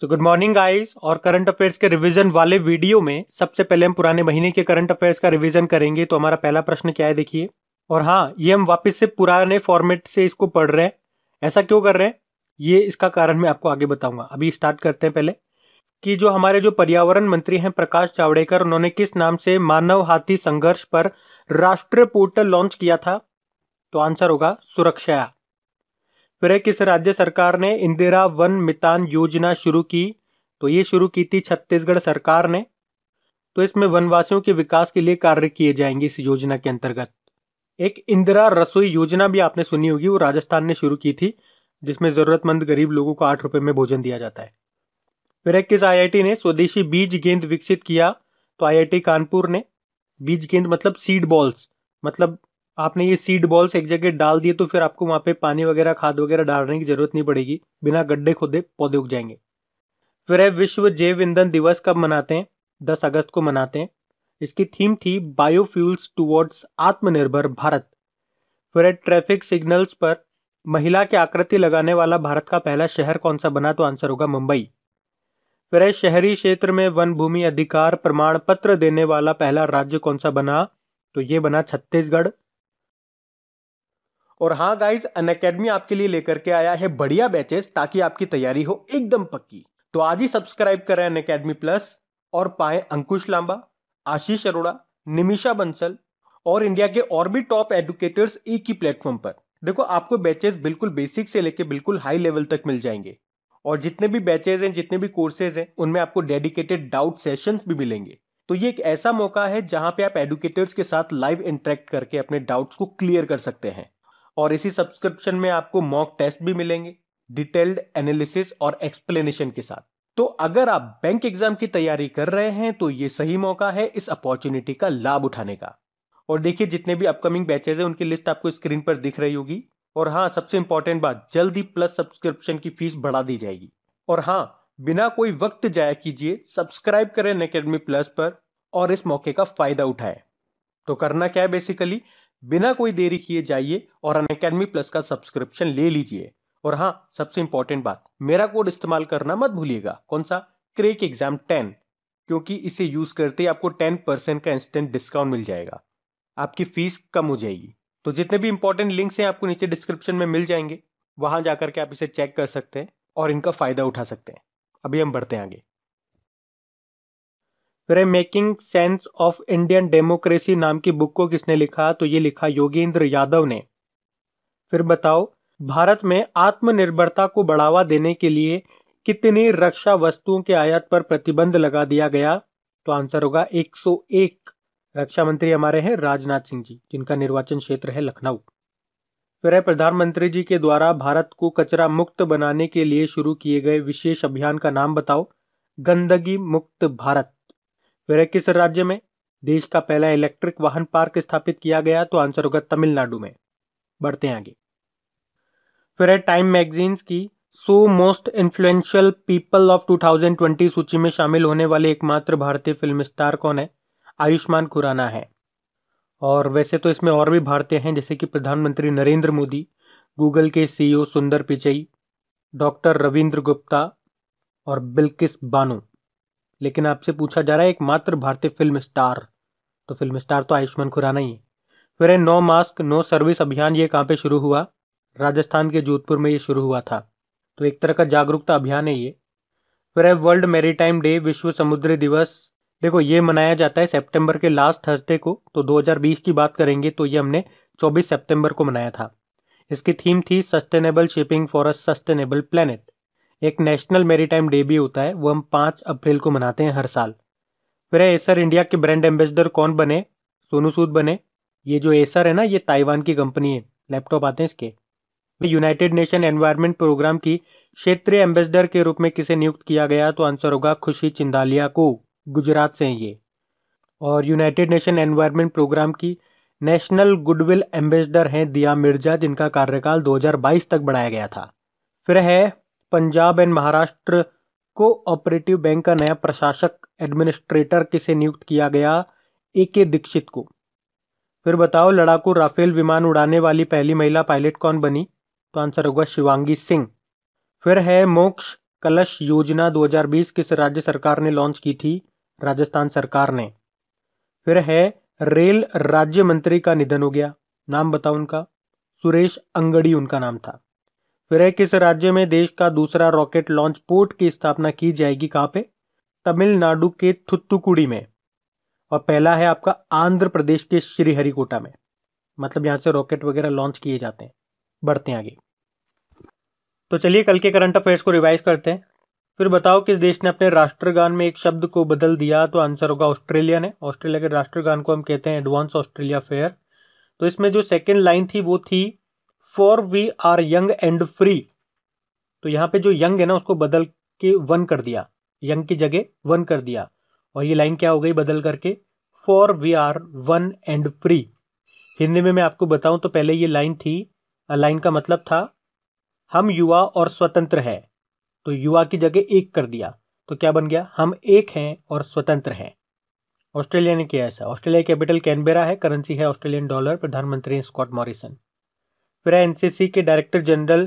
सो good morning guys और current affairs के revision वाले वीडियो में सबसे पहले हम पुराने महीने के करंट अफेयर्स का रिवीजन करेंगे तो हमारा पहला प्रश्न क्या है देखिए और हाँ ये हम वापस से पुराने फॉर्मेट से इसको पढ़ रहे हैं ऐसा क्यों कर रहे हैं ये इसका कारण मैं आपको आगे बताऊंगा अभी स्टार्ट करते हैं पहले कि जो हमारे जो पर्यावरण मंत्री हैं प्रकाश जावड़ेकर उन्होंने किस नाम से मानव हाथी संघर्ष पर राष्ट्रीय पोर्टल लॉन्च किया था तो आंसर होगा सुरक्षा फिर किस राज्य सरकार ने इंदिरा वन मितान योजना शुरू की तो ये शुरू की थी छत्तीसगढ़ सरकार ने तो इसमें वनवासियों के विकास के लिए कार्य किए जाएंगे इस योजना के अंतर्गत एक इंदिरा रसोई योजना भी आपने सुनी होगी वो राजस्थान ने शुरू की थी जिसमें जरूरतमंद गरीब लोगों को आठ रुपए में भोजन दिया जाता है फिर एक किस आई ने स्वदेशी बीज गेंद विकसित किया तो आई कानपुर ने बीज गेंद मतलब सीड बॉल्स मतलब आपने ये सीड बॉल्स एक जगह डाल दिए तो फिर आपको वहाँ पे पानी वगैरह खाद वगैरह डालने की जरूरत नहीं पड़ेगी बिना गड्ढे खोदे पौधे उग जाएंगे फिर है विश्व जैव ईंधन दिवस कब मनाते हैं दस अगस्त को मनाते हैं इसकी थीम थी बायोफ्यूल्स टूवर्ड्स आत्मनिर्भर भारत फिर है ट्रैफिक सिग्नल्स पर महिला की आकृति लगाने वाला भारत का पहला शहर कौन सा बना तो आंसर होगा मुंबई फिर है शहरी क्षेत्र में वन भूमि अधिकार प्रमाण पत्र देने वाला पहला राज्य कौन सा बना तो ये बना छत्तीसगढ़ और हाँ गाइज अन अकेडमी आपके लिए लेकर के आया है बढ़िया बैचेस ताकि आपकी तैयारी हो एकदम पक्की तो आज ही सब्सक्राइब करें अकेडमी प्लस और पाए अंकुश लांबा आशीष अरोड़ा निमिषा बंसल और इंडिया के और भी टॉप एडुकेटर्स एक ही प्लेटफॉर्म पर देखो आपको बैचेस बिल्कुल बेसिक से लेके बिल्कुल हाई लेवल तक मिल जाएंगे और जितने भी बैचेज हैं जितने भी कोर्सेज हैं उनमें आपको डेडिकेटेड डाउट सेशंस भी मिलेंगे तो ये एक ऐसा मौका है जहां पे आप एडुकेटर्स के साथ लाइव इंटरेक्ट करके अपने डाउट्स को क्लियर कर सकते हैं और इसी सब्सक्रिप्शन में आपको मॉक टेस्ट भी मिलेंगे डिटेल्ड एनालिसिस और एक्सप्लेनेशन के साथ तो अगर आप बैंक एग्जाम की तैयारी कर रहे हैं तो ये सही मौका है इस अपॉर्चुनिटी का लाभ उठाने का और देखिए जितने भी अपकमिंग बैचेज हैं उनकी लिस्ट आपको स्क्रीन पर दिख रही होगी और हाँ सबसे इंपॉर्टेंट बात जल्दी प्लस सब्सक्रिप्शन की फीस बढ़ा दी जाएगी और हाँ बिना कोई वक्त जाया कीजिए सब्सक्राइब करें अकेडमी प्लस पर और इस मौके का फायदा उठाएं तो करना क्या है बेसिकली बिना कोई देरी किए जाइए और अन अकेडमी प्लस का सब्सक्रिप्शन ले लीजिए और हाँ सबसे इंपॉर्टेंट बात मेरा कोड इस्तेमाल करना मत भूलिएगा कौन सा क्रेक एग्जाम टेन क्योंकि इसे यूज करते ही आपको टेन परसेंट का इंस्टेंट डिस्काउंट मिल जाएगा आपकी फीस कम हो जाएगी तो जितने भी इंपॉर्टेंट लिंक्स हैं आपको नीचे डिस्क्रिप्शन में मिल जाएंगे वहां जाकर के आप इसे चेक कर सकते हैं और इनका फायदा उठा सकते हैं अभी हम बढ़ते हैं आगे फिर making sense of Indian democracy नाम की बुक को किसने लिखा तो ये लिखा योगेंद्र यादव ने फिर बताओ भारत में आत्मनिर्भरता को बढ़ावा देने के लिए कितनी रक्षा वस्तुओं के आयात पर प्रतिबंध लगा दिया गया तो आंसर होगा 101 रक्षा मंत्री हमारे हैं राजनाथ सिंह जी जिनका निर्वाचन क्षेत्र है लखनऊ फिर है प्रधानमंत्री जी के द्वारा भारत को कचरा मुक्त बनाने के लिए शुरू किए गए विशेष अभियान का नाम बताओ गंदगी मुक्त भारत किस राज्य में देश का पहला इलेक्ट्रिक वाहन पार्क स्थापित किया गया तो आंसर होगा तमिलनाडु में बढ़ते हैं आगे फिर है टाइम मैगजीन की सो मोस्ट इन्फ्लुएंशियल पीपल ऑफ 2020 सूची में शामिल होने वाले एकमात्र भारतीय फिल्म स्टार कौन है आयुष्मान खुराना है और वैसे तो इसमें और भी भारतीय हैं जैसे कि प्रधानमंत्री नरेंद्र मोदी गूगल के CEO e Sundar Pichai doctor Ravindra Gupta और बिल्किस बानू लेकिन आपसे पूछा जा रहा है एक मात्र भारतीय फिल्म स्टार तो फिल्म स्टार तो आयुष्मान खुराना ही है फिर नो मास्क नो सर्विस अभियान ये कहाँ पे शुरू हुआ राजस्थान के जोधपुर में ये शुरू हुआ था तो एक तरह का जागरूकता अभियान है ये फिर है वर्ल्ड मेरी डे विश्व समुद्री दिवस देखो ये मनाया जाता है सितंबर के लास्ट थर्सडे को तो 2020 की बात करेंगे तो ये हमने 24 सितंबर को मनाया था इसकी थीम थी sustainable shipping for a sustainable planet एक नेशनल मेरीटाइम डे भी होता है वो हम पाँच अप्रैल को मनाते हैं हर साल फिर है एसर इंडिया के ब्रांड एम्बेसडर कौन बने सोनू सूद बने ये जो एसर है ना ये ताइवान की कंपनी है लैपटॉप आते हैं इसके यूनाइटेड नेशन एनवायरमेंट प्रोग्राम की क्षेत्रीय एम्बेसडर के रूप में किसे नियुक्त किया गया तो आंसर होगा खुशी चिंदालिया को गुजरात से ये और यूनाइटेड नेशन एनवायरमेंट प्रोग्राम की नेशनल गुडविल एम्बेसडर हैं दिया मिर्जा जिनका कार्यकाल 2022 तक बढ़ाया गया था फिर है Punjab and Maharashtra co operative bank का नया प्रशासक एडमिनिस्ट्रेटर किसे नियुक्त किया गया ए के दीक्षित को फिर बताओ लड़ाकू राफेल विमान उड़ाने वाली पहली महिला पायलट कौन बनी तो आंसर होगा शिवांगी सिंह फिर है मोक्ष कलश योजना 2020 किस राज्य सरकार ने लॉन्च की थी राजस्थान सरकार ने फिर है रेल राज्य मंत्री का निधन हो गया नाम बताओ उनका सुरेश अंगड़ी उनका नाम था फिर है किस राज्य में देश का दूसरा रॉकेट लॉन्च पोर्ट की स्थापना की जाएगी कहाँ पे तमिलनाडु के थुत्तुकुड़ी में और पहला है आपका आंध्र प्रदेश के श्रीहरिकोटा में मतलब यहाँ से रॉकेट वगैरह लॉन्च किए जाते हैं बढ़ते हैं आगे तो चलिए कल के करंट अफेयर्स को रिवाइज करते हैं फिर बताओ किस देश ने अपने राष्ट्रगान में एक शब्द को बदल दिया तो आंसर होगा ऑस्ट्रेलिया ने ऑस्ट्रेलिया के राष्ट्रगान को हम कहते हैं एडवांस ऑस्ट्रेलिया फेयर तो इसमें जो सेकेंड लाइन थी वो थी for we are young and free तो यहां पे जो यंग है ना उसको बदल के वन कर दिया यंग की जगह वन कर दिया और ये लाइन क्या हो गई बदल करके for we are one and free Hindi में मैं आपको बताऊं तो पहले ये लाइन थी लाइन का मतलब था हम युवा और स्वतंत्र है तो युवा की जगह एक कर दिया तो क्या बन गया हम एक हैं और स्वतंत्र हैं ऑस्ट्रेलिया ने किया ऐसा ऑस्ट्रेलिया कैपिटल कैनबेरा है करेंसी है ऑस्ट्रेलियन डॉलर प्रधानमंत्री स्कॉट मॉरिसन फिर एनसीसी के डायरेक्टर जनरल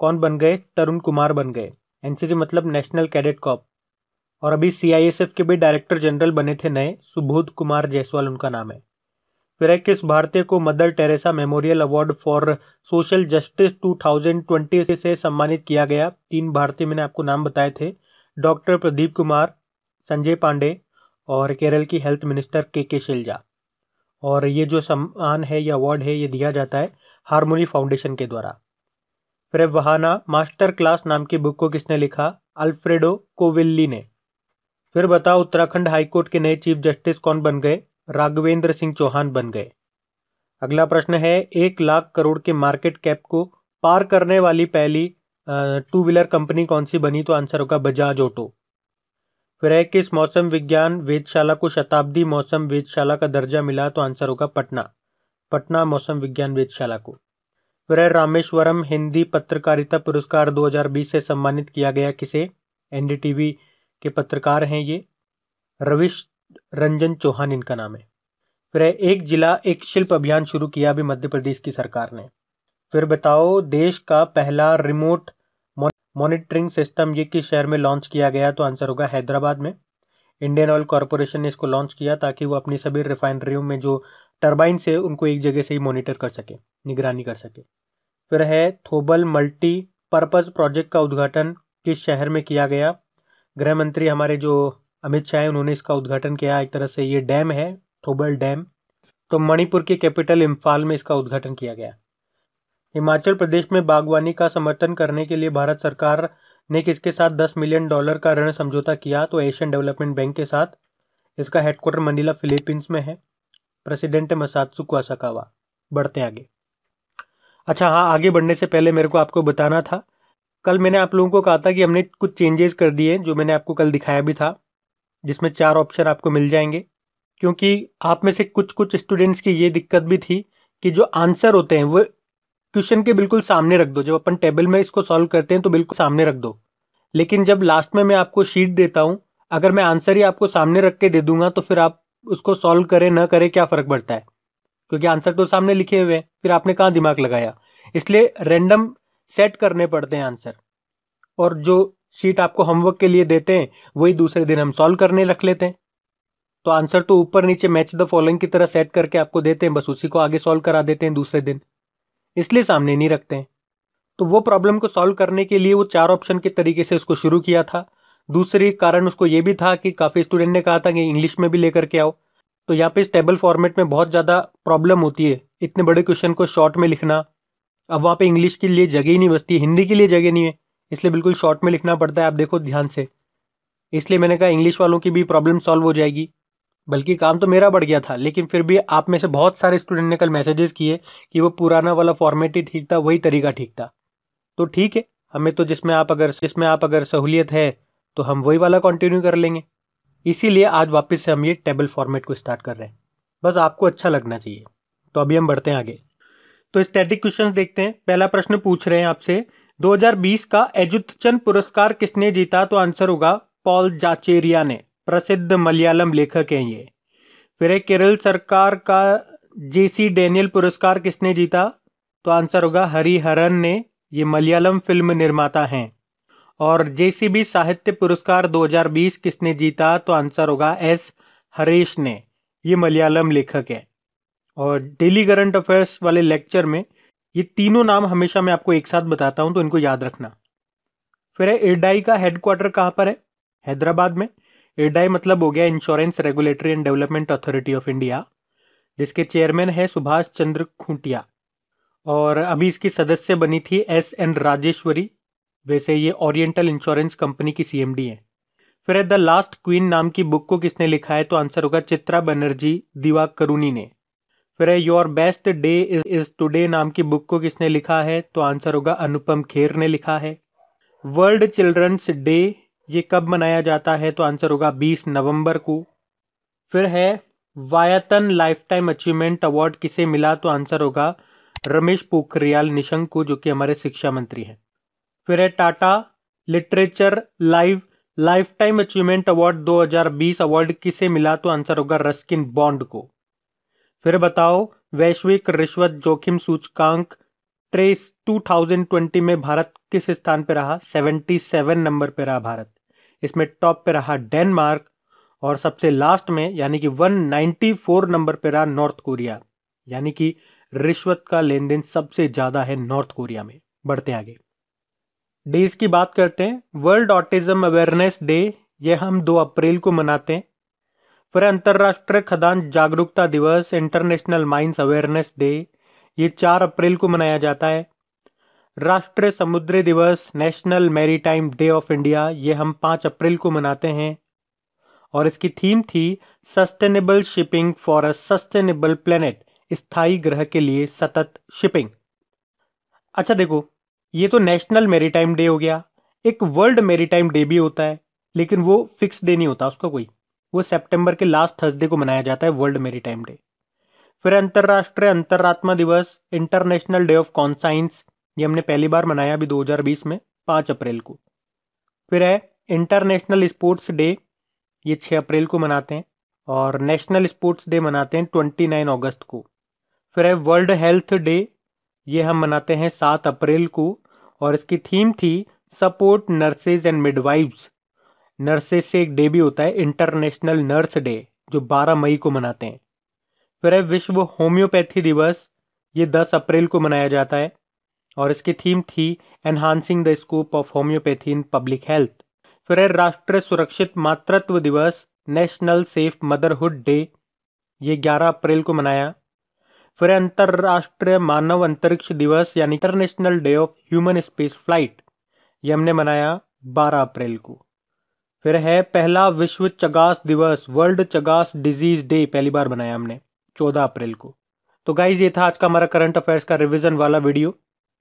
कौन बन गए तरुण कुमार बन गए एनसीसी मतलब नेशनल कैडेट कॉप और अभी सीआईएसएफ के भी डायरेक्टर जनरल बने थे नए सुबोध कुमार जायसवाल उनका नाम है फिर किस भारतीय को Mother Teresa memorial award for social justice 2020 से सम्मानित किया गया तीन भारतीय मैंने आपको नाम बताए थे डॉक्टर प्रदीप कुमार संजय पांडे और केरल की हेल्थ मिनिस्टर के के शैलजा और ये जो सम्मान है या अवार्ड है ये दिया जाता है हारमोनी फाउंडेशन के द्वारा वहाना मास्टर क्लास नाम की बुक को किसने लिखा अल्फ्रेडो कोविल्ली ने फिर बताओ उत्तराखंड हाईकोर्ट के नए चीफ जस्टिस कौन बन गए राघवेंद्र सिंह चौहान बन गए अगला प्रश्न है एक लाख करोड़ के मार्केट कैप को पार करने वाली पहली टू व्हीलर कंपनी कौन सी बनी तो आंसर होगा बजाज ऑटो फिर है किस मौसम विज्ञान वेदशाला को शताब्दी मौसम वेदशाला का दर्जा मिला तो आंसर होगा पटना पटना मौसम विज्ञान वेधशाला को वह रामेश्वरम हिंदी पत्रकारिता पुरस्कार 2020 से सम्मानित किया गया किसे एनडीटीवी के पत्रकार हैं ये रविश रंजन चौहान इनका नाम है फिर एक जिला एक शिल्प अभियान शुरू किया भी मध्य प्रदेश की सरकार ने फिर बताओ देश का पहला रिमोट मॉनिटरिंग सिस्टम ये किस शहर में लॉन्च किया गया तो आंसर होगा हैदराबाद में इंडियन ऑयल कॉरपोरेशन ने इसको लॉन्च किया ताकि वो अपनी सभी रिफाइनरियों में जो टरबाइन से उनको एक जगह से ही मॉनिटर कर सके निगरानी कर सके फिर है थोबल मल्टी पर्पज़ प्रोजेक्ट का उद्घाटन किस शहर में किया गया गृह मंत्री हमारे जो अमित शाह उन्होंने इसका उद्घाटन किया एक तरह से ये डैम है थोबल डैम तो मणिपुर के कैपिटल इम्फाल में इसका उद्घाटन किया गया हिमाचल प्रदेश में बागवानी का समर्थन करने के लिए भारत सरकार ने किसके साथ 10 मिलियन डॉलर का ऋण समझौता किया तो एशियन डेवलपमेंट बैंक के साथ इसका हेडक्वार्टर मंडीला फिलीपींस में है प्रेसिडेंट मसात्सु कुआसाकावा बढ़ते हैं आगे अच्छा हाँ आगे बढ़ने से पहले मेरे को आपको बताना था कल मैंने आप लोगों को कहा था कि हमने कुछ चेंजेस कर दिए जो मैंने आपको कल दिखाया भी था जिसमें चार ऑप्शन आपको मिल जाएंगे क्योंकि आप में से कुछ कुछ स्टूडेंट्स की ये दिक्कत भी थी कि जो आंसर होते हैं वो क्वेश्चन के बिल्कुल सामने रख दो जब अपन टेबल में इसको सॉल्व करते हैं तो बिल्कुल सामने रख दो लेकिन जब लास्ट में मैं आपको शीट देता हूँ अगर मैं आंसर ही आपको सामने रख के दे दूंगा तो फिर आप उसको सॉल्व करे ना करे क्या फ़र्क पड़ता है क्योंकि आंसर तो सामने लिखे हुए हैं फिर आपने कहाँ दिमाग लगाया इसलिए रेंडम सेट करने पड़ते हैं आंसर और जो शीट आपको होमवर्क के लिए देते हैं वही दूसरे दिन हम सॉल्व करने रख लेते हैं तो आंसर तो ऊपर नीचे मैच द फॉलोइंग की तरह सेट करके आपको देते हैं बस उसी को आगे सॉल्व करा देते हैं दूसरे दिन इसलिए सामने नहीं रखते हैं तो वो प्रॉब्लम को सॉल्व करने के लिए वो चार ऑप्शन के तरीके से उसको शुरू किया था दूसरी कारण उसको ये भी था कि काफ़ी स्टूडेंट ने कहा था कि इंग्लिश में भी लेकर के आओ तो यहाँ पे इस टेबल फॉर्मेट में बहुत ज़्यादा प्रॉब्लम होती है इतने बड़े क्वेश्चन को शॉर्ट में लिखना अब वहाँ पे इंग्लिश के लिए जगह ही नहीं बचती हिंदी के लिए जगह नहीं है इसलिए बिल्कुल शॉर्ट में लिखना पड़ता है आप देखो ध्यान से इसलिए मैंने कहा इंग्लिश वालों की भी प्रॉब्लम सॉल्व हो जाएगी बल्कि काम तो मेरा बढ़ गया था लेकिन फिर भी आप में से बहुत सारे स्टूडेंट ने कल मैसेजेस किए कि वो पुराना वाला फॉर्मेट ही ठीक था वही तरीका ठीक था तो ठीक है हमें तो जिसमें आप अगर जिसमें आप अगर सहूलियत है तो हम वही वाला कंटिन्यू कर लेंगे इसीलिए आज वापस से हम ये टेबल फॉर्मेट को स्टार्ट कर रहे हैं बस आपको अच्छा लगना चाहिए तो अभी हम बढ़ते हैं आगे तो स्टैटिक क्वेश्चन देखते हैं पहला प्रश्न पूछ रहे हैं आपसे 2020 का एजुतचन पुरस्कार किसने जीता तो आंसर होगा पॉल जाचेरिया ने प्रसिद्ध मलयालम लेखक हैं ये फिर है केरल सरकार का जेसी डेनियल पुरस्कार किसने जीता तो आंसर होगा हरिहरन ने ये मलयालम फिल्म निर्माता हैं और जेसीबी साहित्य पुरस्कार 2020 किसने जीता तो आंसर होगा एस हरेश ने ये मलयालम लेखक है और डेली करंट अफेयर्स वाले लेक्चर में ये तीनों नाम हमेशा मैं आपको एक साथ बताता हूँ तो इनको याद रखना फिर है इरडाई का हेडक्वार्टर कहाँ पर है हैदराबाद में एडाई मतलब हो गया insurance regulatory and development authority of India जिसके चेयरमैन है सुभाष चंद्र खूंटिया और अभी इसकी सदस्य बनी थी एस एन राजेश्वरी वैसे ये ओरिएंटल इंश्योरेंस कंपनी की सीएमडी है फिर है द लास्ट क्वीन नाम की बुक को किसने लिखा है तो आंसर होगा चित्रा बनर्जी दिवा करुणी ने फिर है your best day is is today नाम की बुक को किसने लिखा है तो आंसर होगा अनुपम खेर ने लिखा है वर्ल्ड चिल्ड्रंस डे ये कब मनाया जाता है तो आंसर होगा 20 नवंबर को फिर है वायतन लाइफ टाइम अचीवमेंट अवार्ड किसे मिला तो आंसर होगा रमेश पोखरियाल निशंक को जो कि हमारे शिक्षा मंत्री हैं फिर है Tata literature live life time achievement award 2020 award किसे मिला तो आंसर होगा रस्किन बॉन्ड को फिर बताओ वैश्विक रिश्वत जोखिम सूचकांक ट्रेस 2020 में भारत किस स्थान पर रहा 77 नंबर पर रहा भारत इसमें टॉप पे रहा डेनमार्क और सबसे लास्ट में यानी कि 194 नंबर पे रहा नॉर्थ कोरिया यानी कि रिश्वत का लेन देन सबसे ज़्यादा है नॉर्थ कोरिया में बढ़ते आगे डेज की बात करते हैं वर्ल्ड ऑटिज्म अवेयरनेस डे यह हम 2 अप्रैल को मनाते हैं फिर अंतर्राष्ट्रीय खदान जागरूकता दिवस इंटरनेशनल माइंस अवेयरनेस डे ये 4 अप्रैल को मनाया जाता है राष्ट्रीय समुद्री दिवस national maritime day of India ये हम 5 अप्रैल को मनाते हैं और इसकी थीम थी sustainable shipping for a sustainable planet स्थायी ग्रह के लिए सतत शिपिंग अच्छा देखो ये तो नेशनल मेरीटाइम डे हो गया एक वर्ल्ड मेरीटाइम डे भी होता है लेकिन वो फिक्स डे नहीं होता उसका कोई वो सितंबर के लास्ट थर्सडे को मनाया जाता है वर्ल्ड मेरीटाइम डे फिर अंतर्राष्ट्रीय अंतर्रात्मा दिवस इंटरनेशनल डे ऑफ कॉन्साइंस ये हमने पहली बार मनाया अभी 2020 में 5 अप्रैल को फिर है इंटरनेशनल स्पोर्ट्स डे ये 6 अप्रैल को मनाते हैं और नेशनल स्पोर्ट्स डे मनाते हैं 29 अगस्त को फिर है वर्ल्ड हेल्थ डे ये हम मनाते हैं 7 अप्रैल को और इसकी थीम थी support nurses and midwives nurses से एक डे भी होता है इंटरनेशनल नर्स डे जो 12 मई को मनाते हैं फिर है विश्व होम्योपैथी दिवस ये 10 अप्रैल को मनाया जाता है और इसकी थीम थी enhancing the scope of homoeopathy in public health फिर है राष्ट्रीय सुरक्षित मातृत्व दिवस नेशनल सेफ मदरहुड डे ये 11 अप्रैल को मनाया फिर अंतर्राष्ट्रीय मानव अंतरिक्ष दिवस यानी international day of human space flight ये हमने मनाया 12 अप्रैल को फिर है पहला विश्व चगास दिवस वर्ल्ड चगास डिजीज डे पहली बार बनाया हमने 14 अप्रैल को तो गाइज ये था आज का हमारा करंट अफेयर्स का रिविजन वाला वीडियो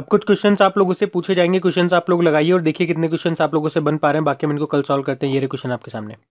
अब कुछ क्वेश्चंस आप लोगों से पूछे जाएंगे क्वेश्चंस आप लोग लगाइए और देखिए कितने क्वेश्चंस आप लोगों से बन पा रहे हैं बाकी हम इनको कल सॉल्व करते हैं ये क्वेश्चन आपके सामने